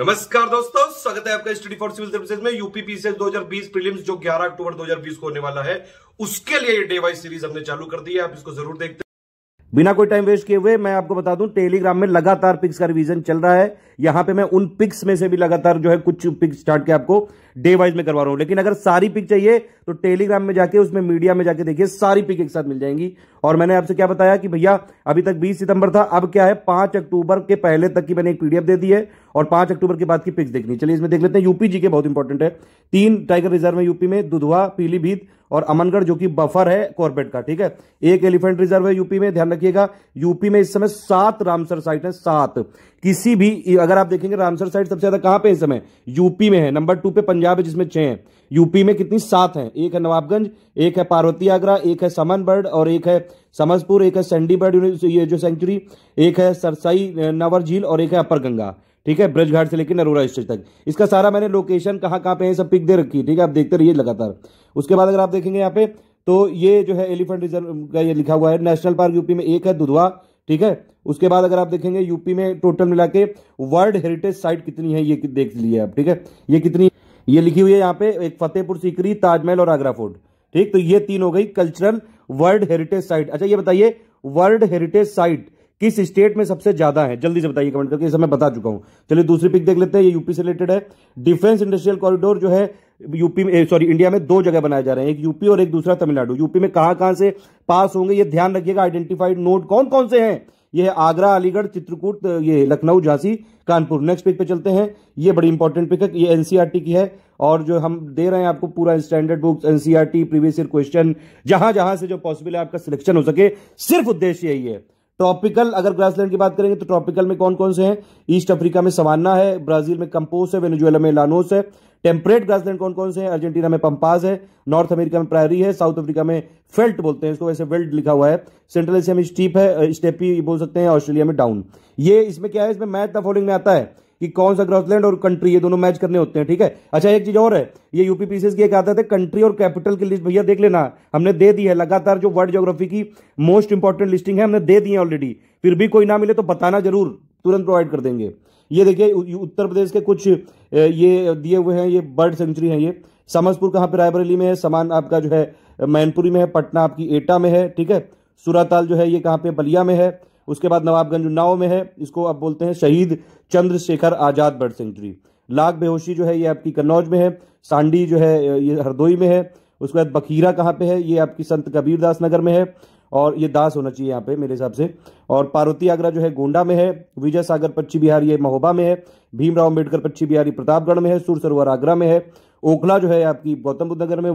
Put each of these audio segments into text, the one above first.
नमस्कार दोस्तों स्वागत है आपका स्टडी फॉर सिविल सर्विसेज में यूपीपीसीएस 2020 प्रीलिम्स जो 11 अक्टूबर 2020 को होने वाला है उसके लिए ये डे वाइज सीरीज हमने चालू कर दी है आप इसको जरूर देखते बिना कोई टाइम वेस्ट किए हुए मैं आपको बता दूं टेलीग्राम में लगातार पिक्स का रिवीजन चल रहा है यहां पे मैं उन पिक्स में से भी लगातार जो है कुछ पिक्स स्टार्ट के आपको डे वाइज में करवा रहा हूं लेकिन अगर सारी पिक चाहिए तो टेलीग्राम में जाके उसमें मीडिया में जाके देखिए सारी पिक एक साथ मिल जाएंगी और मैंने आपसे क्या बताया कि भैया अभी तक 20 सितंबर था अब क्या है 5 अक्टूबर के पहले तक की मैंने एक पीडीएफ दे दी है और 5 अक्टूबर के बाद की पिक्स देखनी चलिए इसमें देख लेते हैं यूपी जी के बहुत इंपॉर्टेंट है तीन टाइगर रिजर्व है यूपी में दुधवा पीलीभीत और अमनगढ़ जो कि बफर है कॉर्बेट का ठीक है एक एलिफेंट रिजर्व है यूपी में ध्यान रखिएगा यूपी में इस समय सात रामसर साइट है सात किसी भी अगर आप देखेंगे रामसर साइट सबसे ज्यादा कहां पे इस समय यूपी में है नंबर टू पे पंजाब है जिसमें छह है यूपी में कितनी सात हैं एक है नवाबगंज एक है पार्वती आगरा एक है समन बर्ड और एक है समझपुर एक है सैंडी बर्ड ये जो सेंचुरी एक है सरसाई नवर झील और एक है अपर गंगा ठीक है ब्रजघाट से लेकर नरोरा स्टेज तक इसका सारा मैंने लोकेशन कहाँ कहाँ पे है सब पिक दे रखी है ठीक है आप देखते रहिए लगातार उसके बाद अगर आप देखेंगे यहाँ पे तो ये जो है एलिफेंट रिजर्व का ये लिखा हुआ है नेशनल पार्क यूपी में एक है दुधवा ठीक है उसके बाद अगर आप देखेंगे यूपी में टोटल मिला के वर्ल्ड हेरिटेज साइट कितनी है ये देख लिया आप ठीक है ये कितनी ये लिखी हुई है यहाँ पे एक फतेहपुर सीकरी ताजमहल और आगरा फोर्ट ठीक तो ये तीन हो गई कल्चरल वर्ल्ड हेरिटेज साइट अच्छा ये बताइए वर्ल्ड हेरिटेज साइट किस स्टेट में सबसे ज्यादा है जल्दी से बताइए कमेंट करके मैं बता चुका हूं चलिए दूसरी पिक देख लेते हैं ये यूपी से रिलेटेड है डिफेंस इंडस्ट्रियल कॉरिडोर जो है यूपी में सॉरी इंडिया में दो जगह बनाए जा रहे हैं एक यूपी और एक दूसरा तमिलनाडु यूपी में कहां कहां से पास होंगे ये ध्यान रखिएगा आइडेंटिफाइड नोट कौन कौन से हैं ये आगरा अलीगढ़ चित्रकूट ये लखनऊ झांसी कानपुर नेक्स्ट पिक पे चलते हैं ये बड़ी इंपॉर्टेंट पिक है ये एनसीईआरटी e की है और जो हम दे रहे हैं आपको पूरा standard books NCERT previous year question जहां जहां से जो पॉसिबल है आपका सिलेक्शन हो सके सिर्फ उद्देश्य यही है ट्रॉपिकल अगर ग्रासलैंड की बात करेंगे तो ट्रॉपिकल में कौन कौन से हैं ईस्ट अफ्रीका में सवाना है ब्राजील में कंपोस है वेनेजुएला में लानोस है टेम्परेट ग्रासलैंड कौन कौन से हैं अर्जेंटीना में पंपास है नॉर्थ अमेरिका में प्रायरी है साउथ अफ्रीका में फेल्ट बोलते हैं इसको वैसे वेल्ट लिखा हुआ है सेंट्रल एशिया में स्टीप है स्टेपी बोल सकते हैं ऑस्ट्रेलिया में डाउन ये इसमें क्या है इसमें मैथ द फॉलोइंग में आता है कि कौन सा ग्रॉसलैंड और कंट्री ये दोनों मैच करने होते हैं ठीक है अच्छा एक चीज और है ये यूपी पीसीएस की एक आता है कंट्री और कैपिटल की लिस्ट भैया देख लेना हमने दे दी है लगातार जो वर्ल्ड जोग्राफी की मोस्ट इंपॉर्टेंट लिस्टिंग है हमने दे दी है ऑलरेडी फिर भी कोई ना मिले तो बताना जरूर तुरंत प्रोवाइड कर देंगे ये देखिए उत्तर प्रदेश के कुछ ये दिए हुए हैं ये बर्ड सेंचुरी है ये समसपुर कहाँ पे रायबरेली में है समान आपका जो है मैनपुरी में है पटना आपकी एटा में है ठीक है सूराताल जो है ये कहाँ पे बलिया में है उसके बाद नवाबगंज उन्नाव में है इसको अब बोलते हैं शहीद चंद्रशेखर आजाद बर्ड सेंचुरी लाख बेहोशी जो है ये आपकी कन्नौज में है सांडी जो है ये हरदोई में है उसके बाद बखीरा कहाँ पे है ये आपकी संत कबीरदास नगर में है और ये दास होना चाहिए यहाँ पे मेरे हिसाब से और पार्वती आगरा जो है गोंडा में है विजय सागर पच्ची बिहार ये महोबा में है भीमराव अम्बेडकर पच्छी बिहारी प्रतापगढ़ में है सुर सरोवर आगरा में है ओखला जो है आपकी गौतम बुद्ध नगर में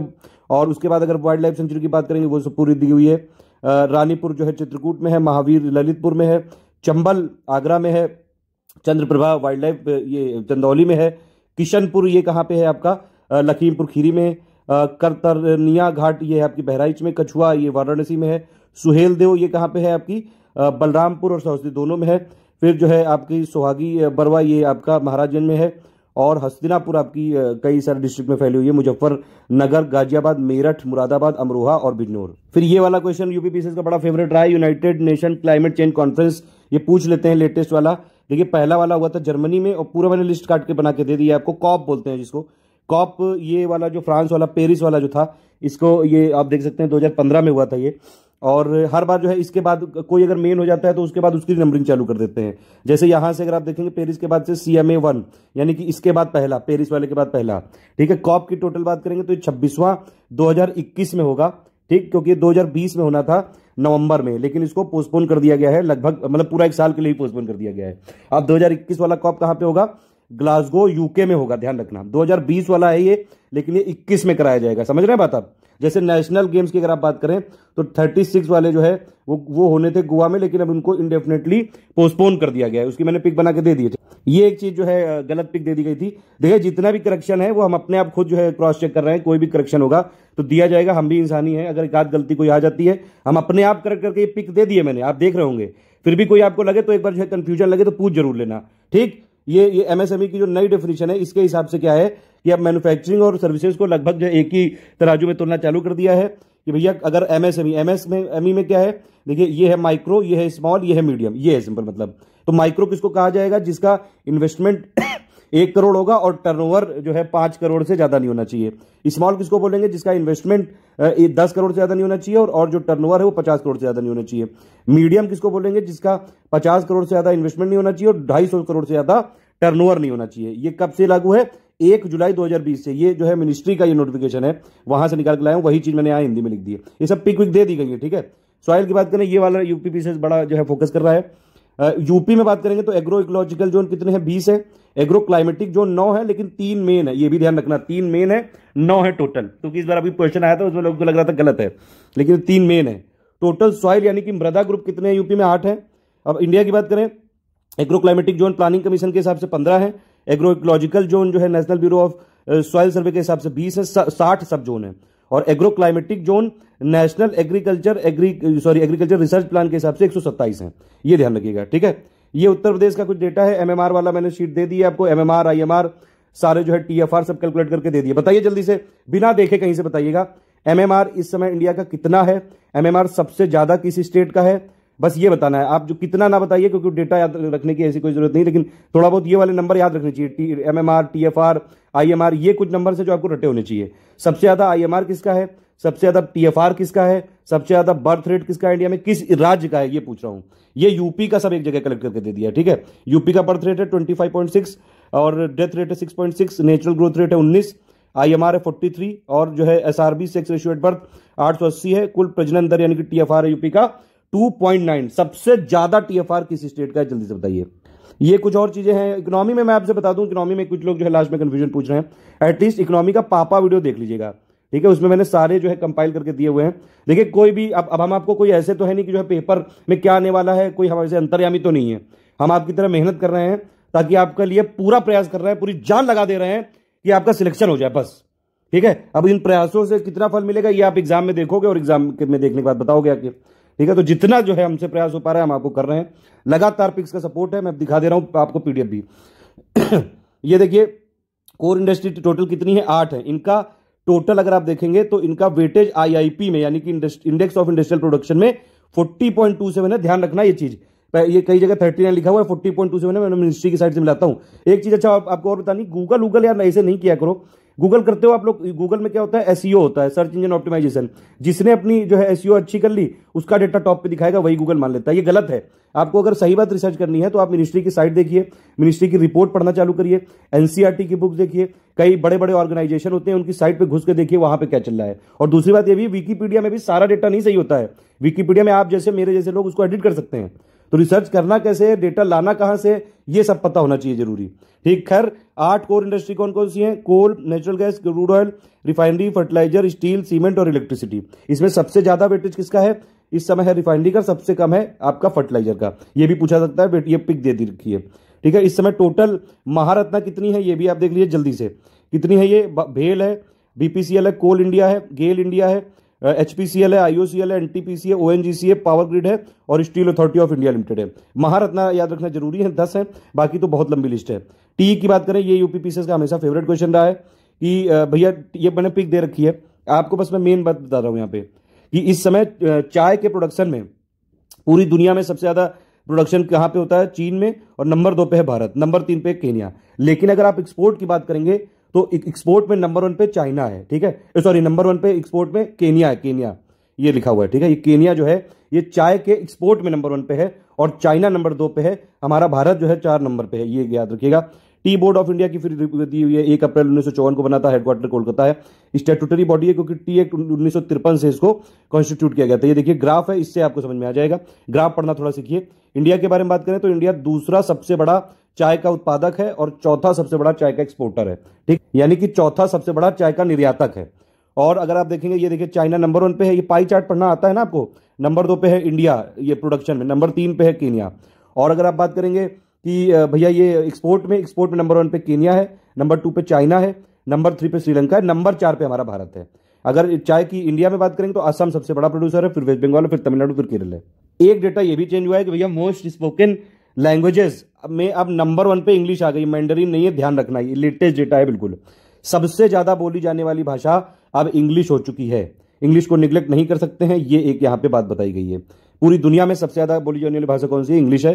और उसके बाद अगर वाइल्ड लाइफ सेंचुरी की बात करेंगे वो सब पूरी दी हुई है रानीपुर जो है चित्रकूट में है महावीर ललितपुर में है चंबल आगरा में है चंद्रप्रभा वाइल्ड लाइफ ये चंदौली में है किशनपुर ये कहाँ पे है आपका लखीमपुर खीरी में करतरनिया घाट ये है आपकी बहराइच में कछुआ ये वाराणसी में है सुहेलदेव ये कहाँ पे है आपकी बलरामपुर और सहस्ती दोनों में है फिर जो है आपकी सुहागी बरवा ये आपका महाराजगंज में है और हस्तिनापुर आपकी कई सारे डिस्ट्रिक्ट में फैली हुई है मुजफ्फरनगर गाजियाबाद मेरठ मुरादाबाद अमरोहा और बिजनौर फिर ये वाला क्वेश्चन यूपीपीसी का बड़ा फेवरेट रहा है United Nation climate change conference ये पूछ लेते हैं लेटेस्ट वाला देखिए पहला वाला हुआ था जर्मनी में और पूरा मैंने लिस्ट काट के बना के दे दिया आपको कॉप बोलते हैं जिसको कॉप ये वाला जो फ्रांस वाला पेरिस वाला जो था इसको ये आप देख सकते हैं 2015 में हुआ था ये और हर बार जो है इसके बाद कोई अगर मेन हो जाता है तो उसके बाद उसकी नंबरिंग चालू कर देते हैं जैसे यहां से अगर आप देखेंगे पेरिस के बाद से सी एम ए वन यानी कि इसके बाद पहला पेरिस वाले के बाद पहला ठीक है कॉप की टोटल बात करेंगे तो ये छब्बीसवां इक्कीस में होगा ठीक क्योंकि बीस में होना था नवंबर में लेकिन इसको पोस्टपोन कर दिया गया है लगभग मतलब पूरा एक साल के लिए पोस्टपोन कर दिया गया है अब 2021 वाला कॉप कहां पे होगा ग्लासगो यूके में होगा ध्यान रखना 2020 वाला है ये लेकिन ये 21 में कराया जाएगा समझ रहे हैं बात आप जैसे नेशनल गेम्स की अगर आप बात करें तो 36 वाले जो है वो वो होने थे गोवा में लेकिन अब उनको इंडेफिनेटली पोस्टपोन कर दिया गया है उसकी मैंने पिक बना के दे दिए थे ये एक चीज जो है गलत पिक दे दी गई थी देखिए जितना भी करेक्शन है वो हम अपने आप खुद जो है क्रॉस चेक कर रहे हैं कोई भी करेक्शन होगा तो दिया जाएगा हम भी इंसानी है अगर एक आध गलती कोई आ जाती है हम अपने आप करेक्ट करके ये पिक दे दिए मैंने आप देख रहे होंगे फिर भी कोई आपको लगे तो एक बार जो है कंफ्यूजन लगे तो पूछ जरूर लेना ठीक ये ये एमएसएमई e की जो नई डेफिनेशन है इसके हिसाब से क्या है कि अब मैन्युफैक्चरिंग और सर्विसेज को लगभग जो एक ही तराजू में तुलना चालू कर दिया है कि भैया अगर M S M M S में एम ई e में क्या है देखिए ये है माइक्रो ये है स्मॉल ये है मीडियम ये है सिंपल मतलब तो माइक्रो किसको कहा जाएगा जिसका इन्वेस्टमेंट एक करोड़ होगा और टर्नओवर जो है पांच करोड़ से ज्यादा नहीं होना चाहिए स्मॉल किसको बोलेंगे जिसका इन्वेस्टमेंट दस करोड़ से ज्यादा नहीं होना चाहिए और, और जो टर्नओवर है वो पचास करोड़ से ज्यादा नहीं होना चाहिए मीडियम किसको बोलेंगे जिसका पचास करोड़ से ज्यादा इन्वेस्टमेंट नहीं होना चाहिए और ढाई सौ करोड़ से ज्यादा टर्नओवर नहीं होना चाहिए ये कब से लागू है एक जुलाई 2020 से ये जो है मिनिस्ट्री का ये नोटिफिकेशन है वहां से निकाल के लाया हूं वही चीज मैंने यहाँ हिंदी में लिख दी है ये सब पिक विक दे दी गई है ठीक है सॉइल की बात करें ये वाला यूपी से बड़ा जो है फोकस कर रहा है यूपी में बात करेंगे तो एग्रो इकोलॉजिकल जोन कितने हैं बीस है एग्रो क्लाइमेटिक जोन नौ है लेकिन तीन मेन है ये भी ध्यान रखना तीन मेन है नौ है टोटल क्योंकि इस बार अभी क्वेश्चन आया था उसमें लोगों को लग रहा था गलत है लेकिन तीन मेन है टोटल सॉइल यानी कि मृदा ग्रुप कितने हैं यूपी में आठ है अब इंडिया की बात करें agro climatic zone planning commission के हिसाब से पंद्रह है एग्रो इकोलॉजिकल जोन जो है national bureau of soil survey के हिसाब से बीस है साठ सब जोन है और agro climatic zone national agriculture agri sorry agriculture research plan के हिसाब से एक है ये ध्यान रखिएगा ठीक है ये उत्तर प्रदेश का कुछ डेटा है एमएमआर वाला मैंने शीट दे दी है आपको एमएमआर आईएमआर सारे जो है टीएफआर सब कैलकुलेट करके दे दिए बताइए जल्दी से बिना देखे कहीं से बताइएगा एमएमआर इस समय इंडिया का कितना है एमएमआर सबसे ज्यादा किस स्टेट का है बस ये बताना है आप जो कितना ना बताइए क्योंकि डेटा याद रखने की ऐसी कोई जरूरत नहीं लेकिन थोड़ा बहुत ये वाले नंबर याद रखने चाहिए T M M R T F R I M R ये कुछ नंबर से जो आपको रटे होने चाहिए सबसे ज़्यादा आई एम आर किसका है सबसे ज़्यादा टी एफ आर किसका है सबसे ज़्यादा बर्थ रेट किसका है इंडिया में किस राज्य का है ये पूछ रहा हूँ ये यूपी का सब एक जगह कलेक्ट करके दे दिया ठीक है यूपी का बर्थ रेट है ट्वेंटी फाइव पॉइंट सिक्स और डेथ रेट है six point six natural growth rate है उन्नीस आई एम आर है फोर्टी थ्री और जो है S R B sex ratio at birth आठ सौ अस्सी है कुल प्रजनन दर यानी कि टी एफ आर है यूपी का 2.9 सबसे ज्यादा टीएफआर किस स्टेट का है जल्दी से बताइए ये कुछ और चीजें हैं इकोनॉमी में मैं आपसे बता दूं इकोनॉमी में कुछ लोग जो है लास्ट में कंफ्यूजन पूछ रहे हैं एटलीस्ट इकोनॉमी का पापा वीडियो देख लीजिएगा ठीक है उसमें मैंने सारे जो है कंपाइल करके दिए हुए हैं देखिए कोई भी अब अब हम आपको कोई ऐसे तो है नहीं कि जो है पेपर में क्या आने वाला है कोई हमारे से अंतर्यामी तो नहीं है हम आपकी तरह मेहनत कर रहे हैं ताकि आपके लिए पूरा प्रयास कर रहे हैं पूरी जान लगा दे रहे हैं कि आपका सिलेक्शन हो जाए बस ठीक है अब इन प्रयासों से कितना फल मिलेगा ये आप एग्जाम में देखोगे और एग्जाम में देखने के बाद बताओगे आपके ठीक है तो जितना जो है हमसे प्रयास हो पा रहा है हम आपको कर रहे हैं लगातार पिक्स का सपोर्ट है मैं दिखा दे रहा हूँ आपको पीडीएफ भी ये देखिए कोर इंडस्ट्री टोटल कितनी है आठ है इनका टोटल अगर आप देखेंगे तो इनका वेटेज आईआईपी में यानी कि इंडेक्स ऑफ इंडस्ट्रियल प्रोडक्शन में 40.27 है ध्यान रखना ये चीज ये कई जगह 39 लिखा हुआ है 40.27 है मैं मिनिस्ट्री की साइड से मिलाता हूं एक चीज अच्छा आप, आपको और बतानी गूगल गूगल यार ऐसे नहीं किया करो गूगल करते हो आप लोग गूगल में क्या होता है एसईओ e होता है सर्च इंजन ऑप्टिमाइजेशन जिसने अपनी जो है एसईओ e अच्छी कर ली उसका डेटा टॉप पे दिखाएगा वही गूगल मान लेता है ये गलत है आपको अगर सही बात रिसर्च करनी है तो आप मिनिस्ट्री की साइट देखिए मिनिस्ट्री की रिपोर्ट पढ़ना चालू करिए एनसीआरटी e की बुक देखिए कई बड़े बड़े ऑर्गेनाइजेशन होते हैं उनकी साइट पे घुस के देखिए वहां पे क्या चल रहा है और दूसरी बात ये भी विकीपीडिया में भी सारा डेटा नहीं सही होता है विकीपीडिया में आप जैसे मेरे जैसे लोग उसको एडिट कर सकते हैं तो रिसर्च करना कैसे है डेटा लाना कहाँ से ये सब पता होना चाहिए जरूरी ठीक खैर आठ कोर इंडस्ट्री कौन कौन सी हैं coal natural gas crude oil refinery fertiliser steel cement और इलेक्ट्रिसिटी इसमें सबसे ज्यादा वेटेज किसका है इस समय है रिफाइनरी का सबसे कम है आपका फर्टिलाइजर का ये भी पूछा सकता है ये पिक दे दी रखी है ठीक है इस समय टोटल महारत्ना कितनी है ये भी आप देख लीजिए जल्दी से कितनी है ये भेल है बीपीसीएल है कोल इंडिया है गेल इंडिया है एच पी सी एल है आईओ सी एल है एन टी पी सी है ओ एन जी सी है पावर ग्रिड है और steel authority of India limited है महारत्ना याद रखना जरूरी है दस है बाकी तो बहुत लंबी लिस्ट है टी की बात करें ये यूपीपीसी का हमेशा फेवरेट क्वेश्चन रहा है कि भैया ये मैंने पिक दे रखी है आपको बस मैं मेन बात बता रहा हूँ यहाँ पे कि इस समय चाय के प्रोडक्शन में पूरी दुनिया में सबसे ज़्यादा प्रोडक्शन कहाँ पे होता है चीन में और नंबर दो पे है भारत नंबर तीन पे केनिया लेकिन अगर आप एक्सपोर्ट की बात करेंगे तो एक्सपोर्ट में नंबर वन पे चाइना है ठीक है सॉरी नंबर वन पे एक्सपोर्ट में केनिया है केनिया ये लिखा हुआ है ठीक है ये केनिया जो है ये चाय के एक्सपोर्ट में नंबर वन पे है और चाइना नंबर दो पे है हमारा भारत जो है चार नंबर पे है ये याद रखिएगा टी बोर्ड ऑफ इंडिया की फिर दी हुई है एक अप्रैल उन्नीस को बना था हेडक्वार्टर कोलकाता है स्टेटूटरी बॉडी है क्योंकि टी एक्ट उन्नीस से इसको कॉन्स्टिट्यूट किया गया था ये देखिए ग्राफ है इससे आपको समझ में आ जाएगा ग्राफ पढ़ना थोड़ा सीखिए इंडिया के बारे में बात करें तो इंडिया दूसरा सबसे बड़ा चाय का उत्पादक है और चौथा सबसे बड़ा चाय का एक्सपोर्टर है ठीक यानी कि चौथा सबसे बड़ा चाय का निर्यातक है और अगर आप देखेंगे ये देखिए चाइना नंबर वन पे है ये पाई चार्ट पढ़ना आता है ना आपको नंबर दो पे है इंडिया ये प्रोडक्शन में नंबर तीन पे है केनिया और अगर आप बात करेंगे कि भैया ये एक्सपोर्ट में एक्सपोर्ट में नंबर वन पे केनिया है नंबर टू पे चाइना है नंबर थ्री पे श्रीलंका है नंबर चार पे हमारा भारत है अगर चाय की इंडिया में बात करेंगे तो असम सबसे बड़ा प्रोड्यूसर है फिर वेस्ट बंगाल फिर तमिलनाडु फिर केरल है एक डेटा ये भी चेंज हुआ है कि भैया मोस्ट स्पोकन लैंग्वेजेस में अब नंबर वन पे इंग्लिश आ गई मैंडरीन नहीं है ध्यान रखना ये लेटेस्ट डेटा है बिल्कुल सबसे ज़्यादा बोली जाने वाली भाषा अब इंग्लिश हो चुकी है इंग्लिश को निग्लेक्ट नहीं कर सकते हैं ये एक यहाँ पे बात बताई गई है पूरी दुनिया में सबसे ज़्यादा बोली जाने वाली भाषा कौन सी है इंग्लिश है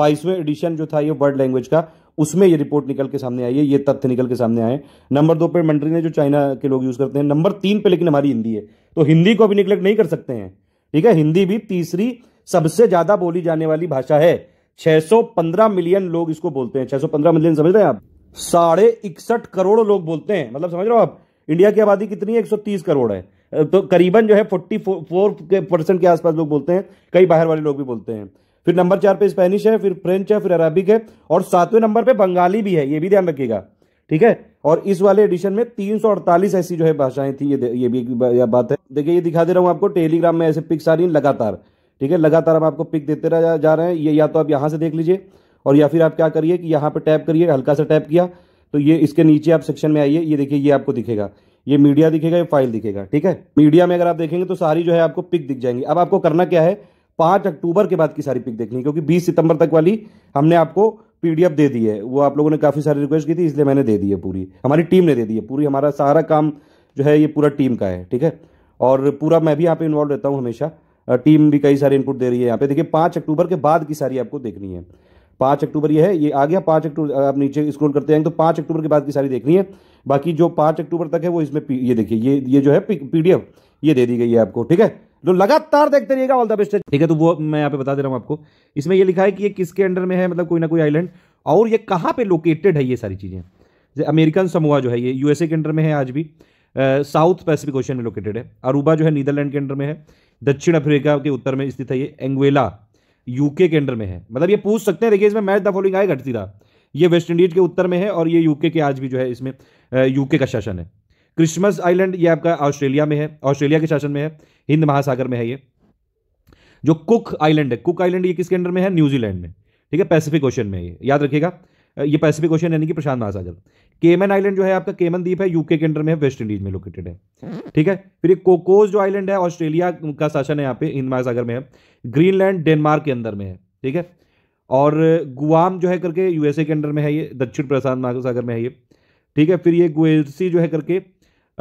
बाईसवें एडिशन जो था ये वर्ल्ड लैंग्वेज का उसमें ये रिपोर्ट निकल के सामने आई है ये तथ्य निकल के सामने आए नंबर दो पे मंडरी ने जो चाइना के लोग यूज़ करते हैं नंबर तीन पे लेकिन हमारी हिंदी है तो हिंदी को भी निग्लेक्ट नहीं कर सकते हैं ठीक है हिंदी भी तीसरी सबसे ज़्यादा बोली जाने वाली भाषा है 615 मिलियन लोग इसको बोलते हैं 615 मिलियन समझ रहे हैं आप साढ़े इकसठ करोड़ लोग बोलते हैं मतलब समझ रहे हो आप इंडिया की आबादी कितनी है 130 करोड़ है तो करीबन जो है 44 परसेंट के आसपास लोग बोलते हैं कई बाहर वाले लोग भी बोलते हैं फिर नंबर चार पे स्पेनिश है फिर फ्रेंच है फिर अरबिक है और सातवें नंबर पे बंगाली भी है ये भी ध्यान रखिएगा ठीक है और इस वाले एडिशन में तीन सौ अड़तालीस ऐसी जो है भाषाएं थी ये ये भी बात है देखिए ये दिखा दे रहा हूँ आपको टेलीग्राम में ऐसे पिक्स आ रही लगातार ठीक है लगातार हम आपको पिक देते रह जा रहे हैं ये या तो आप यहाँ से देख लीजिए और या फिर आप क्या करिए कि यहाँ पर टैप करिए हल्का सा टैप किया तो ये इसके नीचे आप सेक्शन में आइए ये देखिए ये आपको दिखेगा ये मीडिया दिखेगा ये फाइल दिखेगा ठीक है मीडिया में अगर आप देखेंगे तो सारी जो है आपको पिक दिख जाएंगी अब आपको करना क्या है पांच अक्टूबर के बाद की सारी पिक देखनी क्योंकि बीस सितंबर तक वाली हमने आपको पीडीएफ दे दी है वो आप लोगों ने काफ़ी सारी रिक्वेस्ट की थी इसलिए मैंने दे दी है पूरी हमारी टीम ने दे दी है पूरी हमारा सारा काम जो है ये पूरा टीम का है ठीक है और पूरा मैं भी यहाँ पे इन्वॉल्व रहता हूँ हमेशा टीम भी कई सारे इनपुट दे रही है यहाँ पे देखिए पांच अक्टूबर के बाद की सारी आपको देखनी है पांच अक्टूबर ये है ये आ गया पांच अक्टूबर आप नीचे स्क्रोल करते हैं तो पांच अक्टूबर के बाद की सारी देखनी है बाकी जो पांच अक्टूबर तक है वो इसमें ये देखिए ये ये जो है पीडीएफ ये दे दी गई है आपको ठीक है तो लगातार देखते रहिएगा ऑल द बेस्ट ठीक है तो वो मैं यहाँ पे बता दे रहा हूँ आपको इसमें ये लिखा है कि ये किसके अंडर में है मतलब कोई ना कोई आइलैंड और ये कहाँ पे लोकेटेड है ये सारी चीज़ें अमेरिकन समूह जो है ये यूएसए के अंडर में है आज भी साउथ पैसिफिक ओशन में लोकेटेड है अरूबा जो है नीदरलैंड के अंडर में है दक्षिण अफ्रीका के उत्तर में स्थित है ये एंगवेला यूके के अंडर में है मतलब ये पूछ सकते हैं देखिए इसमें मैच द फॉलोइंग घटती सीधा ये वेस्ट इंडीज के उत्तर में है और ये यूके के आज भी जो है इसमें यूके का शासन है क्रिसमस आइलैंड ये आपका ऑस्ट्रेलिया में है ऑस्ट्रेलिया के शासन में है हिंद महासागर में है ये जो कुक आइलैंड है कुक आइलैंड ये किसके अंडर में है न्यूजीलैंड में ठीक है पैसिफिक ओशन में ये याद रखिएगा ये पैसिफिक ओशन यानी कि प्रशांत महासागर केमन आइलैंड जो है आपका केमन द्वीप है यूके के अंडर में है वेस्ट इंडीज में लोकेटेड है ठीक है फिर ये कोकोज जो आइलैंड है ऑस्ट्रेलिया का शासन है यहाँ पे हिंद महासागर में है ग्रीनलैंड डेनमार्क के अंदर में है ठीक है और गुआम जो है करके यूएसए के अंडर में है ये दक्षिण प्रशांत महासागर में है ये ठीक है फिर ये गुएसी जो है करके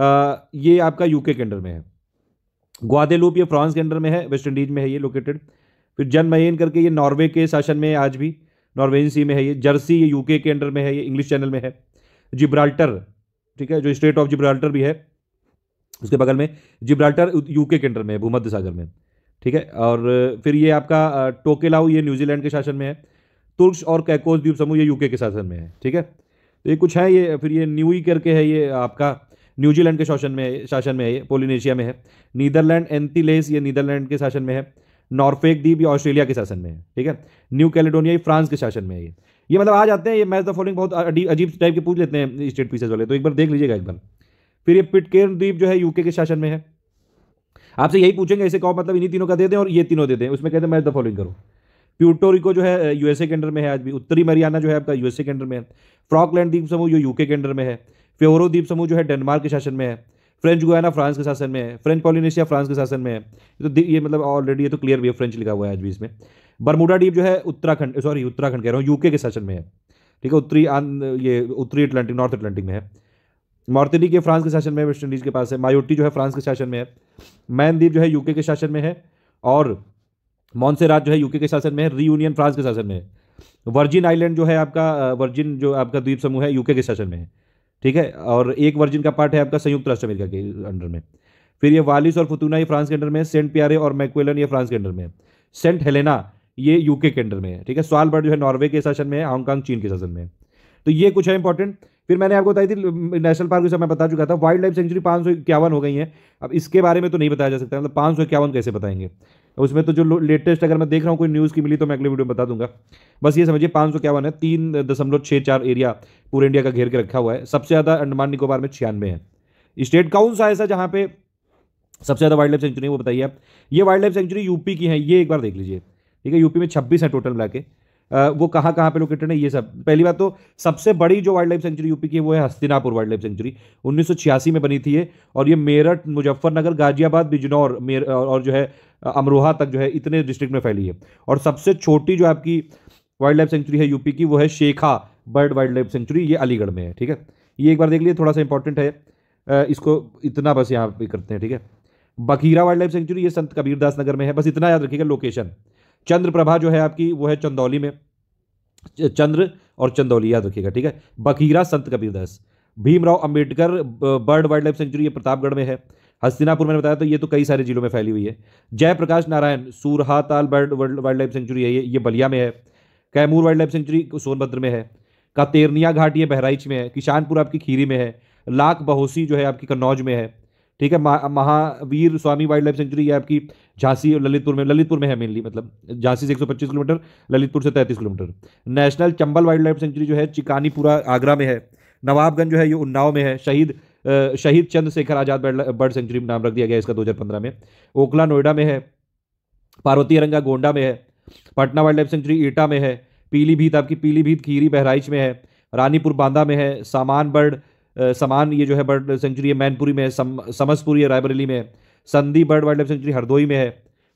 आ, ये आपका यूके के अंडर में है ग्वादेलूप ये फ्रांस के अंडर में है वेस्ट इंडीज में है ये लोकेटेड फिर जन करके ये नॉर्वे के शासन में है आज भी नॉर्वेजन सी में है ये जर्सी ये यूके के अंडर में है ये इंग्लिश चैनल में है जिब्राल्टर ठीक है जो स्टेट ऑफ जिब्राल्टर भी है उसके बगल में जिब्राल्टर यूके के अंडर में है भूमध्य सागर में ठीक है और फिर ये आपका टोकेलाउ ये न्यूजीलैंड के शासन में है तुर्क्स और कैकोस द्वीप समूह ये यूके के शासन में है ठीक है तो ये कुछ है ये फिर ये न्यूई करके है ये आपका न्यूजीलैंड के शासन में शासन में है ये पोलिनेशिया में है नीदरलैंड एंतीलेस ये नीदरलैंड के शासन में है नॉर्फेक द्वीप ये ऑस्ट्रेलिया के शासन में है ठीक है न्यू कैलिडोनिया फ्रांस के शासन में है ये ये मतलब आ जाते हैं ये मैच द फॉलोइंग बहुत अजीब टाइप के पूछ लेते हैं स्टेट पीसेज वाले तो एक बार देख लीजिएगा एक बार फिर ये पिटकेर द्वीप जो है यूके के शासन में है आपसे यही पूछेंगे ऐसे कहो मतलब इन्हीं तीनों का दे दें और ये तीनों दे दें उसमें कहते हैं मैच द फॉलोइंग करो प्यूटोरिको जो है यूएसए के अंडर में है आज भी उत्तरी मरियाना जो है आपका यूएसए के अंडर में है फ्रॉकलैंड द्वीप समूह जो यूके के अंडर में है फ्योरो द्वीप समूह जो है डेनमार्क के शासन में है फ्रेंच गुयाना फ्रांस के शासन में है फ्रेंच पॉलिनेशिया फ्रांस के शासन में है तो ये मतलब ऑलरेडी ये तो क्लियर भी है फ्रेंच लिखा हुआ है आज भी इसमें बरमुडा डीप जो है उत्तराखंड सॉरी उत्तराखंड कह रहा हूँ यूके के शासन में है ठीक है उत्तरी ये उत्तरी अटलांटिक नॉर्थ अटलांटिक में है मॉर्तिडी के फ्रांस के शासन में वेस्ट इंडीज के पास है मायोटी जो है फ्रांस के शासन में है मैनदीप जो है यूके के शासन में है और मॉन्सेरात जो है यूके के शासन में है रीयूनियन फ्रांस के शासन में है वर्जिन आइलैंड जो है आपका वर्जिन जो आपका द्वीप समूह है यूके के शासन में है ठीक है और एक वर्जिन का पार्ट है आपका संयुक्त राष्ट्र अमेरिका के अंडर में फिर ये वालिस और फतूना ये फ्रांस के अंडर में सेंट प्यारे और मैक्वेलन ये फ्रांस के अंडर में सेंट हेलेना ये यूके के अंडर में है ठीक है स्वालबर्ड जो है नॉर्वे के शासन में है हांगकांग चीन के शासन में तो ये कुछ है इंपॉर्टेंट फिर मैंने आपको बताई थी नेशनल पार्क के मैं बता चुका था वाइल्ड लाइफ सेंचुरी पाँच सौ इक्यावन हो गई है अब इसके बारे में तो नहीं बताया जा सकता मतलब पाँच सौ इक्यावन कैसे बताएंगे उसमें तो जो लेटेस्ट अगर मैं देख रहा हूँ कोई न्यूज़ की मिली तो मैं अगले वीडियो में बता दूंगा बस ये समझिए पाँच सौ है तीन दशमलव छः चार एरिया पूरे इंडिया का घेर के रखा हुआ है सबसे ज़्यादा अंडमान निकोबार में छियानवे है स्टेट कौन सा ऐसा जहाँ पे सबसे ज़्यादा वाइल्ड लाइफ सेंचुरी है वो बताइए आप ये वाइल्ड लाइफ सेंचुरी यूपी की है ये एक बार देख लीजिए ठीक है यूपी में छब्बीस है टोटल मिला के वो कहाँ कहाँ पे लोकेटेड है ये सब पहली बात तो सबसे बड़ी जो वाइल्ड लाइफ सेंचुरी यूपी की है वो है हस्तिनापुर वाइल्ड लाइफ सेंचुरी उन्नीस में बनी थी ये और ये मेरठ मुजफ्फरनगर गाजियाबाद बिजनौर और जो है अमरोहा तक जो है इतने डिस्ट्रिक्ट में फैली है और सबसे छोटी जो आपकी वाइल्ड लाइफ सेंचुरी है यूपी की वो है Shekha bird wild life sanctuary ये अलीगढ़ में है ठीक है ये एक बार देख लिए थोड़ा सा इंपॉर्टेंट है इसको इतना बस यहाँ पे करते हैं ठीक है बखीरा वाइल्ड लाइफ सेंचुरी ये संत कबीरदास नगर में है बस इतना याद रखिएगा लोकेशन चंद्रप्रभा जो है आपकी वो है चंदौली में चंद्र और चंदौली याद रखिएगा ठीक है Bakhira Sant Kabirdas Bhimrao Ambedkar bird wild life sanctuary ये प्रतापगढ़ में है हस्तिनापुर मैंने बताया तो ये तो कई सारे जिलों में फैली हुई है Jayaprakash Narayan Surahatal bird wild life sanctuary है ये ये बलिया में है Kaimur wild life sanctuary Sonbhadra में है कातेरनिया घाट ये बहराइच में है किशानपुर आपकी खीरी में है लाख बहोसी जो है आपकी कन्नौज में है ठीक है Mahavir Swami wild life sanctuary ये आपकी झांसी और ललितपुर में ललितपुर में है मेनली मतलब झांसी से 125 किलोमीटर ललितपुर से 33 kilometre national Chambal wild life sanctuary जो है चिकानीपुरा आगरा में है नवाबगंज जो है ये उन्नाव में है शहीद शहीद चंद्रशेखर आजाद बर्ड सेंचुरी नाम रख दिया गया इसका दो में ओखला नोएडा में है पार्वती रंगा गोंडा में है Patna wild life sanctuary Etah में है पीलीभीत आपकी पीलीभीत खीरी बहराइच में है रानीपुर बांदा में है सामान बर्ड सामान ये जो है बर्ड सेंचुरी है मैनपुरी में है सम, समसपुरी है रायबरेली में है bird wild life sanctuary Hardoi में है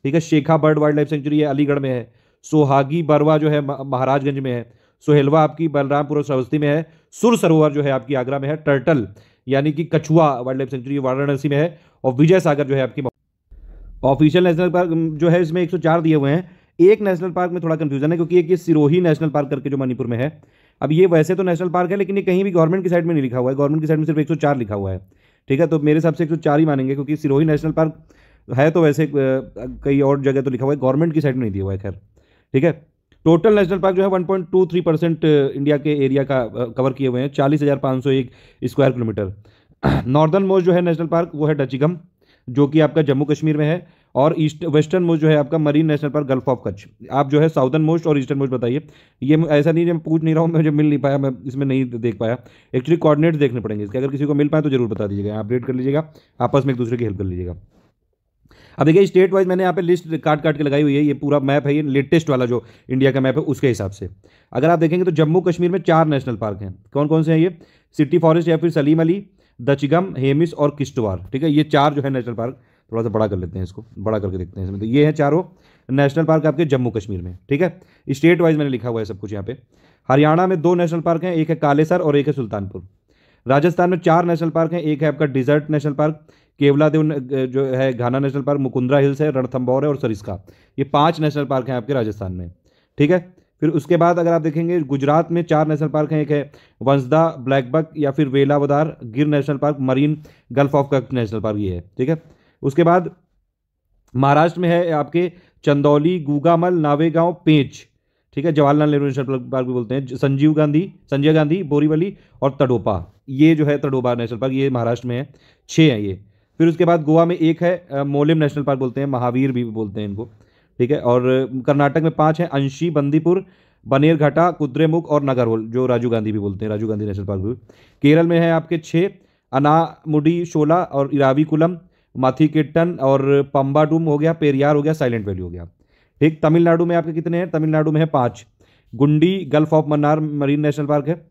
ठीक है Shekha bird wild life sanctuary है अलीगढ़ में है सोहागी बरवा जो है महाराजगंज में है सोहेलवा आपकी बलरामपुर और श्रवस्ती में है सुर सरोवर जो है आपकी आगरा में है टर्टल यानी कि कछुआ वाइल्ड लाइफ सेंचुरी वाराणसी में है और विजय सागर जो है आपकी ऑफिशियल नेशनल पार्क जो है इसमें एक 104 दिए हुए हैं एक नेशनल पार्क में थोड़ा कंफ्यूजन है क्योंकि एक ये सिरोही नेशनल पार्क करके जो मणिपुर में है अब ये वैसे तो नेशनल पार्क है लेकिन ये कहीं भी गवर्नमेंट की साइड में नहीं लिखा हुआ है गवर्नमेंट की साइड में सिर्फ एक लिखा हुआ है ठीक है तो मेरे हिसाब से एक ही मानेंगे क्योंकि सिरोही नेशनल पार्क है तो वैसे कई और जगह तो लिखा हुआ है गवर्नमेंट की साइड में नहीं दिया हुआ है खैर ठीक है टोटल नेशनल पार्क जो है 1.23 परसेंट इंडिया के एरिया का कवर किए हुए हैं चालीस हज़ार पाँच सौ एक स्क्वायर किलोमीटर नॉर्दर्न मोस्ट जो है नेशनल पार्क वो है डचिगम जो कि आपका जम्मू कश्मीर में है और ईस्ट वेस्टर्न मोस्ट जो है आपका marine national park gulf of Kutch आप जो है साउदर्न मोस्ट और ईस्टर्न मोस्ट बताइए ये ऐसा नहीं मैं पूछ नहीं रहा हूँ मुझे मिल नहीं पाया मैं इसमें नहीं देख पाया एक्चुअली कोऑर्डिनेट्स देखने पड़ेंगे इसके अगर किसी को मिल पाए तो जरूर बता दीजिएगा अपडेट कर लीजिएगा आपस में एक दूसरे की हेल्प कर लीजिएगा अब देखिए स्टेट वाइज मैंने यहाँ पे लिस्ट काट काट के लगाई हुई है ये पूरा मैप है ये लेटेस्ट वाला जो इंडिया का मैप है उसके हिसाब से अगर आप देखेंगे तो जम्मू कश्मीर में चार नेशनल पार्क हैं कौन कौन से हैं ये सिटी फॉरेस्ट या फिर सलीम अली दचिगम हेमिस और किश्तवार ठीक है ये चार जो है नेशनल पार्क थोड़ा सा बड़ा कर लेते हैं इसको बड़ा करके देखते हैं इसमें तो ये है चारों नेशनल पार्क आपके जम्मू कश्मीर में ठीक है स्टेट वाइज मैंने लिखा हुआ है सब कुछ यहाँ पे हरियाणा में दो नेशनल पार्क हैं एक है कालेसर और एक है सुल्तानपुर राजस्थान में चार नेशनल पार्क हैं एक है आपका desert national park Keola Deo जो है Ghana national park Mukundra hills है रणथम्बौर है और सरिस्का ये पाँच नेशनल पार्क हैं आपके राजस्थान में ठीक है फिर उसके बाद अगर आप देखेंगे गुजरात में चार नेशनल पार्क हैं एक है वंसदा ब्लैकबक या फिर Velavadar Gir national park marine gulf of Kutch national park ये है ठीक है उसके बाद महाराष्ट्र में है आपके चंदौली गुगामल नावेगांव पेंच ठीक है जवाहरलाल नेहरू नेशनल पार्क भी बोलते हैं संजीव गांधी संजय गांधी बोरीवली और तडोपा ये जो है तडोपा नेशनल पार्क ये महाराष्ट्र में है छः हैं ये फिर उसके बाद गोवा में एक है मोलिम नेशनल पार्क बोलते हैं महावीर भी बोलते हैं इनको ठीक है और कर्नाटक में पाँच है अंशी बंदीपुर बनेरघाटा कुद्रेमुख और नगरहोल जो राजीव गांधी भी बोलते हैं राजीव गांधी नेशनल पार्क भी केरल में है आपके छः अनामुडी शोला और इराविकुलम माथीकेट्टन और पम्बाडुम हो गया पेरियार हो गया साइलेंट वैली हो गया ठीक तमिलनाडु में आपके कितने हैं तमिलनाडु में है पाँच गुंडी gulf of Mannar marine national park है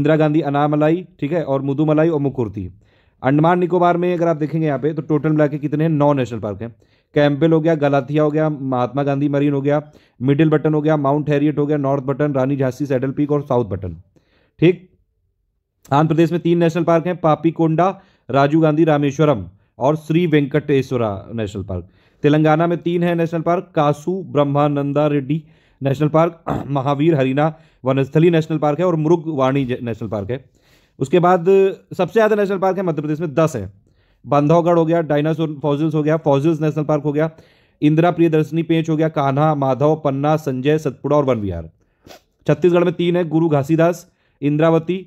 इंदिरा गांधी अनामलाई ठीक है और मुदुमलाई और मुकुर्ती अंडमान निकोबार में अगर आप देखेंगे यहाँ पे तो टोटल मिला के कितने नौ नेशनल पार्क हैं कैंपेल हो गया गलाथिया हो गया महात्मा गांधी मरीन हो गया मिडिल बटन हो गया माउंट हैरियट हो गया north button Rani Jhansi saddle peak और साउथ बटन ठीक आंध्र प्रदेश में तीन नेशनल पार्क हैं पापी कोंडा राजीव गांधी रामेश्वरम और श्री वेंकटेश्वरा नेशनल पार्क तेलंगाना में तीन है national park Kasu Brahmananda Reddy national park Mahavir Harina Vanasthali national park है और मुरुग वाणी नेशनल पार्क है उसके बाद सबसे ज़्यादा नेशनल पार्क है मध्य प्रदेश में दस है बांधवगढ़ हो गया डायनासोर फॉजिल्स हो गया फॉजिल्स नेशनल पार्क हो गया इंदिरा प्रिय दर्शनी पेंच हो गया कान्हा माधव पन्ना संजय सतपुड़ा और वन विहार छत्तीसगढ़ में तीन है गुरु घासीदास इंद्रावती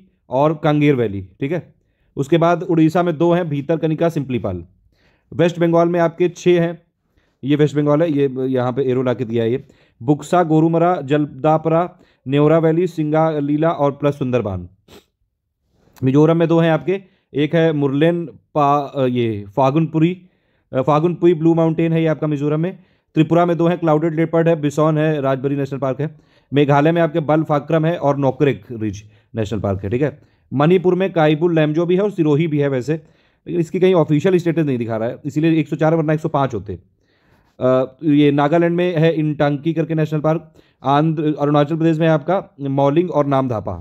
और कांगेर वैली ठीक है उसके बाद उड़ीसा में दो हैं भीतर कनिका सिंपलीपाल वेस्ट बंगाल में आपके छः हैं ये वेस्ट बंगाल है ये यहाँ पे एरो ला के दिया है ये बुक्सा गोरूमरा जलदापरा नेवरा वैली सिंगा लीला और प्लस सुंदरबान मिजोरम में दो हैं आपके एक है मुरलेन पा ये फागुनपुरी फागुनपुरी ब्लू माउंटेन है ये आपका मिजोरम में त्रिपुरा में दो हैं क्लाउडेड लेपर्ड है बिसौन है राजबरी नेशनल पार्क है मेघालय में आपके बल फाक्रम है और नोकरेक रिज नेशनल पार्क है ठीक है मणिपुर में काइबुल लैमजो भी है और सिरोही भी है वैसे लेकिन इसकी कहीं ऑफिशियल स्टेटस नहीं दिखा रहा है इसीलिए 104 वरना 105 होते आ, ये नागालैंड में है इंटांकी करके नेशनल पार्क आंध्र अरुणाचल प्रदेश में है आपका मौलिंग और नामधापा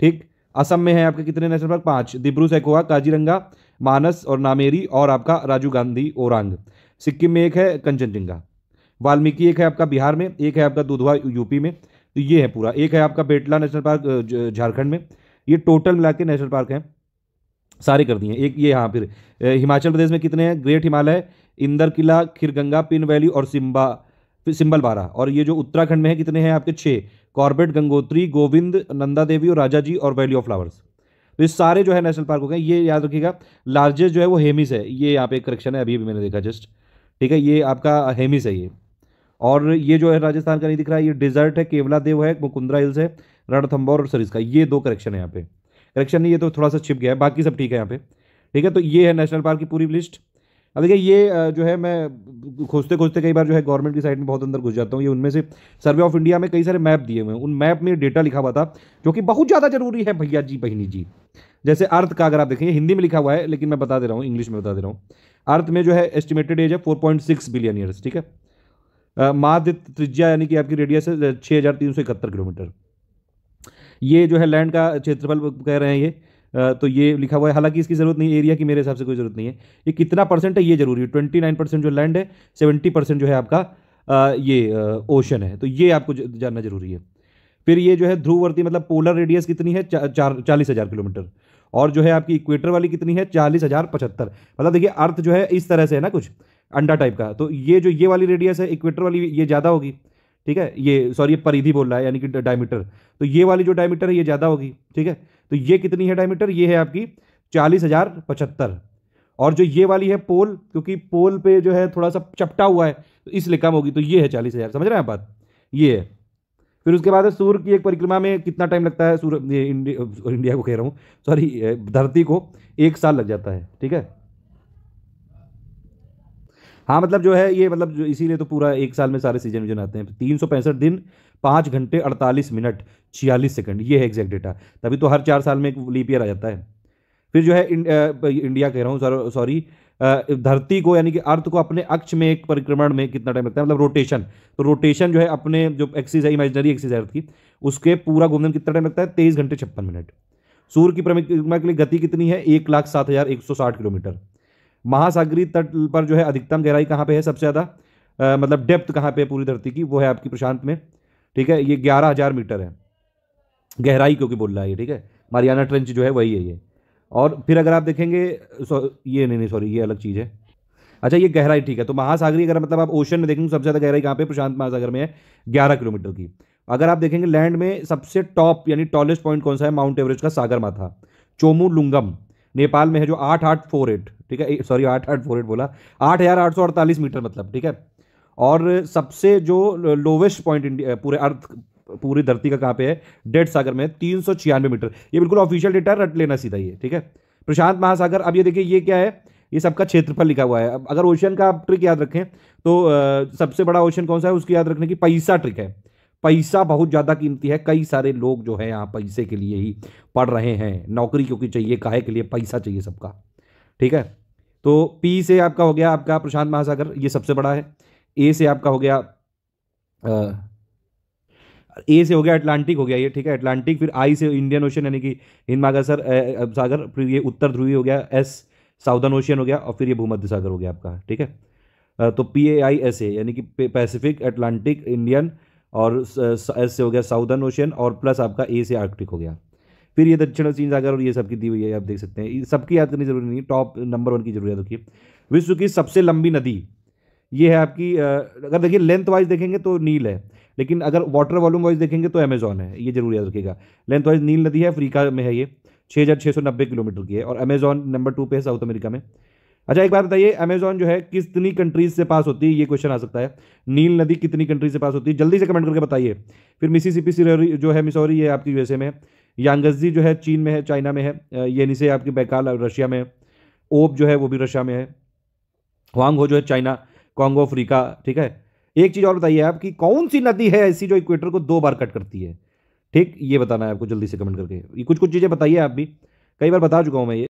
ठीक असम में है आपके कितने नेशनल पार्क पाँच दिब्रू सैकोहा काजीरंगा मानस और नामेरी और आपका राजीव गांधी ओरांग सिक्किम में एक है कंचनजंगा वाल्मीकि एक है आपका बिहार में एक है आपका दुधवा यूपी में तो ये है पूरा एक है आपका बेटला नेशनल पार्क झारखंड में ये टोटल मिला के नेशनल पार्क हैं सारे कर दिए एक ये हाँ फिर हिमाचल प्रदेश में कितने हैं great Himalaya Inderkilla Khirganga Pin valley और सिम्बा सिम्बल बारा और ये जो उत्तराखंड में है कितने हैं आपके छः कॉर्बेट गंगोत्री गोविंद नंदा देवी और राजा जी और वैली ऑफ फ्लावर्स तो ये सारे जो है नेशनल पार्क हो गए ये याद रखिएगा लार्जेस्ट जो है वो हेमिस है ये यहाँ पे करेक्शन है अभी भी मैंने देखा जस्ट ठीक है ये आपका हेमिस है ये और ये जो है राजस्थान का नहीं दिख रहा है ये डिजर्ट है केवला देव है मुकुंद्रा हिल्स है रणथम्बोर और सरिस्का ये दो करेक्शन है यहाँ पे करेक्शन नहीं ये तो थोड़ा सा छिप गया है बाकी सब ठीक है यहाँ पे ठीक है तो ये है नेशनल पार्क की पूरी लिस्ट अब देखिए ये जो है मैं खोजते खोजते कई बार जो है गवर्नमेंट की साइड में बहुत अंदर घुस जाता हूँ ये उनमें से सर्वे ऑफ इंडिया में कई सारे मैप दिए हुए हैं उन मैप में डेटा लिखा हुआ था जो कि बहुत ज़्यादा जरूरी है भैया जी बहनी जी जैसे अर्थ का अगर आप देखें हिंदी में लिखा हुआ है लेकिन मैं बता दे रहा हूँ इंग्लिश में बता दे रहा हूँ अर्थ में जो है एस्टिमेटेड एज है four point six billion years ठीक है माध्य त्रिज्या यानी कि आपकी रेडियस है छः हज़ार तीन सौ इकहत्तर किलोमीटर ये जो है लैंड का क्षेत्रफल कह रहे हैं ये तो ये लिखा हुआ है हालांकि इसकी ज़रूरत नहीं एरिया की मेरे हिसाब से कोई ज़रूरत नहीं है ये कितना परसेंट है ये जरूरी है ट्वेंटी नाइन परसेंट जो लैंड है सेवेंटी परसेंट जो है आपका ये ओशन है तो ये आपको जानना जरूरी है फिर ये जो है ध्रुववर्ती मतलब पोलर रेडियस कितनी है चा, चार चालीस हज़ार किलोमीटर और जो है आपकी इक्वेटर वाली कितनी है चालीस हज़ार पचहत्तर मतलब देखिए अर्थ जो है इस तरह से है ना कुछ अंडा टाइप का तो ये जो ये वाली रेडियस है इक्वेटर वाली ये ज़्यादा होगी ठीक है ये सॉरी ये परिधि बोल रहा है यानी कि डायमीटर तो ये वाली जो डायमीटर है ये ज़्यादा होगी ठीक है तो ये कितनी है डायमीटर ये है आपकी चालीस हज़ार पचहत्तर और जो ये वाली है पोल क्योंकि पोल पे जो है थोड़ा सा चपटा हुआ है तो इसलिए कम होगी तो ये है चालीस हज़ार समझ रहे हैं आप बात ये है फिर उसके बाद सूर्य की एक परिक्रमा में कितना टाइम लगता है सूर्य इंडिया, इंडिया को कह रहा हूँ सॉरी धरती को एक साल लग जाता है ठीक है हाँ मतलब जो है ये मतलब इसीलिए तो पूरा एक साल में सारे सीजन विजन आते हैं तीन सौ पैंसठ दिन पाँच घंटे अड़तालीस मिनट छियालीस सेकंड ये है एग्जैक्ट डेटा तभी तो हर चार साल में एक लीप ईयर आ जाता है फिर जो है इंडिया कह रहा हूँ सॉरी धरती को यानी कि अर्थ को अपने अक्ष में एक परिक्रमण में कितना टाइम लगता है मतलब रोटेशन तो रोटेशन जो है अपने जो एक्सिस है इमेजनरी एक्सिस है अर्थ की उसके पूरा घूमने में कितना टाइम लगता है तेईस घंटे छप्पन मिनट सूर्य की परिक्रमा के लिए गति कितनी है एक लाख सात हज़ार एक सौ साठ किलोमीटर महासागरी तट पर जो है अधिकतम गहराई कहाँ पे है सबसे ज़्यादा मतलब डेप्थ कहाँ पे है पूरी धरती की वो है आपकी प्रशांत में ठीक है ये ग्यारह हज़ार मीटर है गहराई क्योंकि बोल रहा है ये ठीक है मारियाना ट्रेंच जो है वही है ये और फिर अगर आप देखेंगे सो ये नहीं नहीं सॉरी ये अलग चीज़ है अच्छा ये गहराई ठीक है तो महासागरी अगर मतलब आप ओशन में देखेंगे सबसे ज़्यादा गहराई कहाँ पे प्रशांत महासागर में है ग्यारह किलोमीटर की अगर आप देखेंगे लैंड में सबसे टॉप यानी टॉलेस्ट पॉइंट कौन सा है माउंट एवरेस्ट का सागर माथा चोमू लुंगम नेपाल में है जो आठ आठ फोर एट ठीक है सॉरी आठ आठ फोर एट बोला आठ हज़ार आठ सौ अड़तालीस मीटर मतलब ठीक है और सबसे जो लोवेस्ट पॉइंट पूरे अर्थ पूरी धरती का कहाँ पे है डेड सागर में तीन सौ छियानवे मीटर ये बिल्कुल ऑफिशियल डेटा रट लेना सीधा ये ठीक है प्रशांत महासागर अब ये देखिए ये क्या है ये सबका क्षेत्रफल लिखा हुआ है अब अगर ओशन का आप ट्रिक याद रखें तो आ, सबसे बड़ा ओशन कौन सा है उसकी याद रखने की पैसा ट्रिक है पैसा बहुत ज़्यादा कीमती है कई सारे लोग जो है यहाँ पैसे के लिए ही पढ़ रहे हैं नौकरी क्योंकि चाहिए काहे के लिए पैसा चाहिए सबका ठीक है तो पी से आपका हो गया आपका प्रशांत महासागर ये सबसे बड़ा है ए से आपका हो गया आ, ए से हो गया अटलांटिक हो गया ये ठीक है अटलांटिक फिर आई से इंडियन ओशन यानी कि हिंद महासागर सागर फिर ये उत्तर ध्रुवी हो गया एस साउदर्न ओशियन हो गया और फिर ये भूमध्य सागर हो गया आपका ठीक है तो P A I S A यानी कि पैसिफिक अटलांटिक इंडियन और एस से हो गया साउदर्न ओशियन और प्लस आपका ए से आर्कटिक हो गया फिर ये दक्षिण चीन सागर और ये सबकी दी हुई है आप देख सकते हैं सबकी याद करनी जरूरी नहीं टॉप नंबर वन की जरूरत होती विश्व की सबसे लंबी नदी ये है आपकी अगर देखिए लेंथ वाइज देखेंगे तो नील है लेकिन अगर वाटर वॉल्यूम वाइज देखेंगे तो अमेजॉन है ये जरूर याद रखिएगा लेंथ वाइज नील नदी है अफ्रीका में है ये छः हज़ार छः सौ नब्बे किलोमीटर की है और अमेजॉन नंबर टू पे है साउथ अमेरिका में अच्छा एक बात बताइए अमेजॉन जो है कितनी कंट्रीज से पास होती है ये क्वेश्चन आ सकता है नील नदी कितनी कंट्रीज से पास होती है जल्दी से कमेंट करके बताइए फिर मिसिसिपी सिरोरी जो है मिसौरी ये आपकी यूएसए में है यांगजी जो है चीन में है चाइना में है ये निशे आपकी बैकाल रशिया में है ओप जो है वो भी रशिया में है वांग हो जो है चाइना कॉन्गो अफ्रीका ठीक है एक चीज़ और बताइए आप कि कौन सी नदी है ऐसी जो इक्वेटर को दो बार कट करती है ठीक ये बताना है आपको जल्दी से कमेंट करके ये कुछ कुछ चीज़ें बताइए आप भी कई बार बता चुका हूं मैं ये